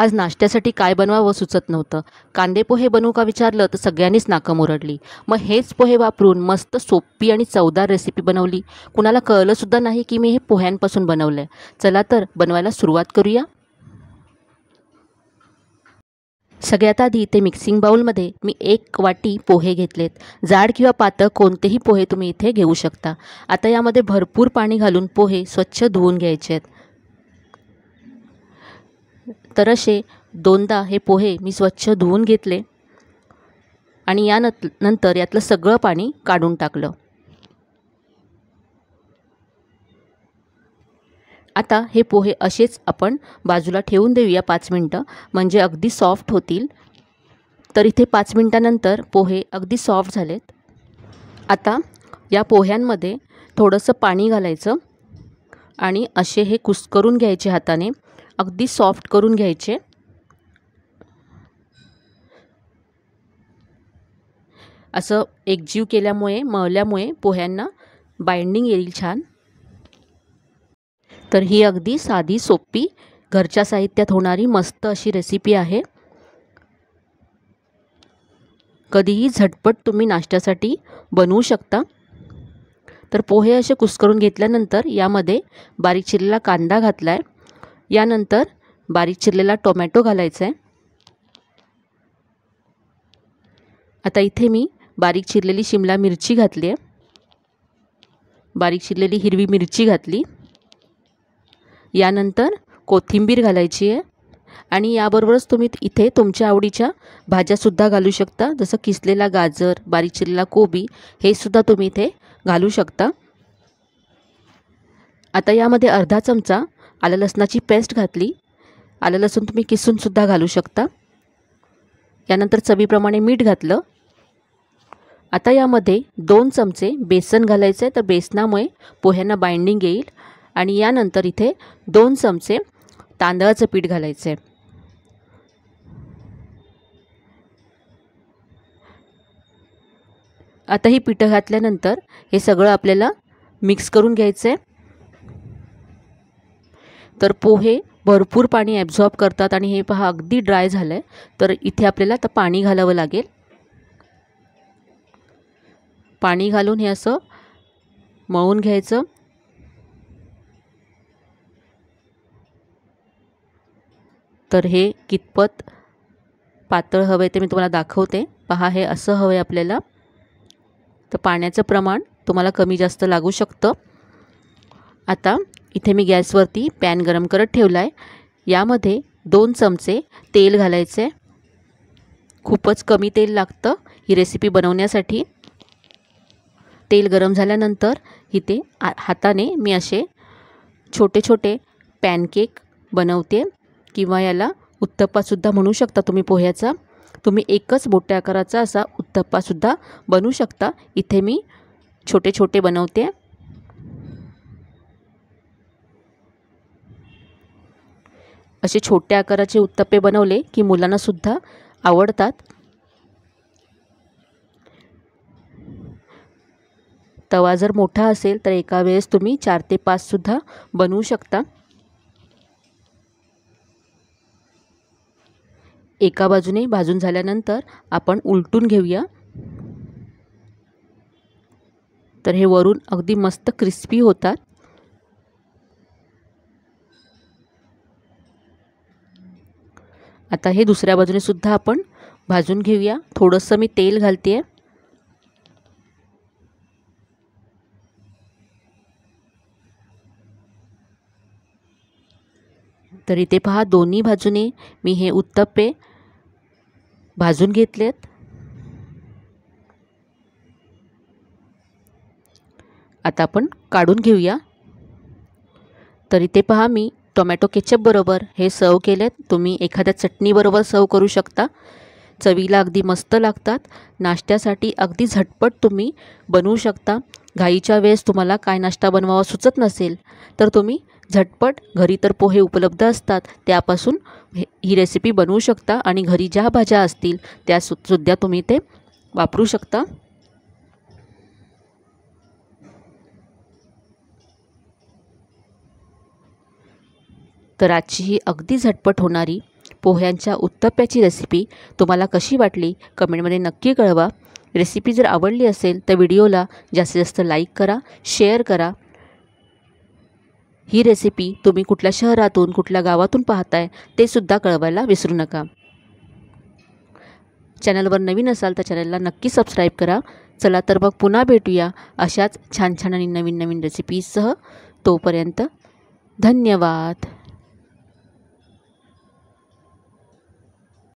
आज नाश्त्यासाठी काय बनवावं सुचत नव्हतं कांदे पोहे बनवू का विचारलं तर सगळ्यांनीच नाकं मुरडली मग हेच पोहे वापरून मस्त सोपी आणि चवदार रेसिपी बनवली कुणाला कळलंसुद्धा नाही की मी हे पोह्यांपासून बनवलं आहे चला तर बनवायला सुरुवात करूया सगळ्यात आधी ते मिक्सिंग बाऊलमध्ये मी एक वाटी पोहे घेतलेत जाड किंवा पातळ कोणतेही पोहे तुम्ही इथे घेऊ शकता आता यामध्ये भरपूर पाणी घालून पोहे स्वच्छ धुवून घ्यायचे आहेत तर असे दोनदा हे पोहे मी स्वच्छ धुवून घेतले आणि या नंतर यातलं सगळं पाणी काढून टाकलं आता हे पोहे असेच आपण बाजूला ठेवून देऊया पाच मिनटं म्हणजे अगदी सॉफ्ट होतील तर इथे पाच मिनटानंतर पोहे अगदी सॉफ्ट झालेत आता या पोह्यांमध्ये थोडंसं पाणी घालायचं आणि असे हे कुस्करून घ्यायचे हाताने अगदी सॉफ्ट करून घ्यायचे असं एकजीव केल्यामुळे मळल्यामुळे पोह्यांना बाइंडिंग येईल छान तर ही अगदी साधी सोपी घरच्या साहित्यात होणारी मस्त अशी रेसिपी आहे कधीही झटपट तुम्ही नाश्त्यासाठी बनवू शकता तर पोहे असे कुस्करून घेतल्यानंतर यामध्ये बारीक चिरलेला कांदा घातला आहे यानंतर बारीक चिरलेला टोमॅटो घालायचा आहे आता इथे मी बारीक चिरलेली शिमला मिरची घातली आहे बारीक चिरलेली हिरवी मिरची घातली यानंतर कोथिंबीर घालायची आहे आणि याबरोबरच तुम्ही इथे तुमच्या आवडीच्या भाज्यासुद्धा घालू शकता जसं किसलेला गाजर बारीक चिरलेला कोबी हे सुद्धा तुम्ही इथे घालू शकता आता यामध्ये अर्धा चमचा आलं लसणाची पेस्ट घातली आलं लसूण तुम्ही किसूनसुद्धा घालू शकता यानंतर चवीप्रमाणे मीठ घातलं आता यामध्ये दोन चमचे बेसन घालायचं आहे तर बेसनामुळे पोह्यांना बाइंडिंग येईल आणि यानंतर इथे दोन चमचे तांदळाचं पीठ घालायचं आहे आता ही पिठं घातल्यानंतर हे सगळं आपल्याला मिक्स करून घ्यायचं आहे तर पोहे भरपूर पाणी ॲब्झॉर्ब करतात आणि हे पहा अगदी ड्राय झालं आहे तर इथे आपल्याला आता पाणी घालावं लागेल पाणी घालून हे असं मळून घ्यायचं तर हे कितपत पातळ हवं आहे ते मी तुम्हाला दाखवते पहा हे असं हवं आहे आपल्याला तर पाण्याचं प्रमाण तुम्हाला कमी जास्त लागू शकतं आता इथे मी गॅसवरती पॅन गरम करत ठेवला आहे यामध्ये दोन चमचे तेल घालायचे खूपच कमी तेल लागतं ही रेसिपी बनवण्यासाठी तेल गरम झाल्यानंतर इथे हाताने मी असे छोटे छोटे पॅनकेक बनवते किंवा याला उत्तप्पासुद्धा म्हणू शकता तुम्ही पोह्याचा तुम्ही एकच मोठ्या आकाराचा असा उत्तप्पासुद्धा बनवू शकता इथे मी छोटे छोटे बनवते असे छोट्या आकाराचे उत्तप्पे बनवले की मुलांनासुद्धा आवडतात तवा जर मोठा असेल तर एका वेळेस तुम्ही चार ते पाचसुद्धा बनवू शकता एका बाजूने भाजून झाल्यानंतर आपण उलटून घेऊया तर हे वरून अगदी मस्त क्रिस्पी होतात आता हे दुसऱ्या बाजूने सुद्धा आपण भाजून घेऊया थोडंसं मी तेल घालते आहे तर इथे पहा दोन्ही बाजूने मी हे उत्तप्पे भाजून घेतलेत आता आपण काढून घेऊया तर इथे पहा मी टोमॅटो बरोबर हे सर्व केलेत तुम्ही एखाद्या चटणीबरोबर सर्व करू शकता चवीला अगदी मस्त लागतात नाश्त्यासाठी अगदी झटपट तुम्ही बनवू शकता घाईच्या वेळेस तुम्हाला काय नाश्ता बनवावा सुचत नसेल तर तुम्ही झटपट घरी तर पोहे उपलब्ध असतात त्यापासून ही रेसिपी बनवू शकता आणि घरी ज्या भाज्या असतील त्या सु सुद्धा तुम्ही ते वापरू शकता तर आजची ही अगदी झटपट होणारी पोह्यांच्या उत्तप्याची रेसिपी तुम्हाला कशी वाटली कमेंटमध्ये नक्की कळवा रेसिपी जर आवडली असेल तर व्हिडिओला जास्तीत जास्त लाईक करा शेअर करा ही रेसिपी तुम्ही कुठल्या शहरातून कुठल्या गावातून पाहताय ते सुद्धा कळवायला विसरू नका चॅनलवर नवीन असाल तर चॅनलला नक्की सबस्क्राईब करा चला तर मग पुन्हा भेटूया अशाच छान छान आणि नवीन नवीन रेसिपीजसह तोपर्यंत धन्यवाद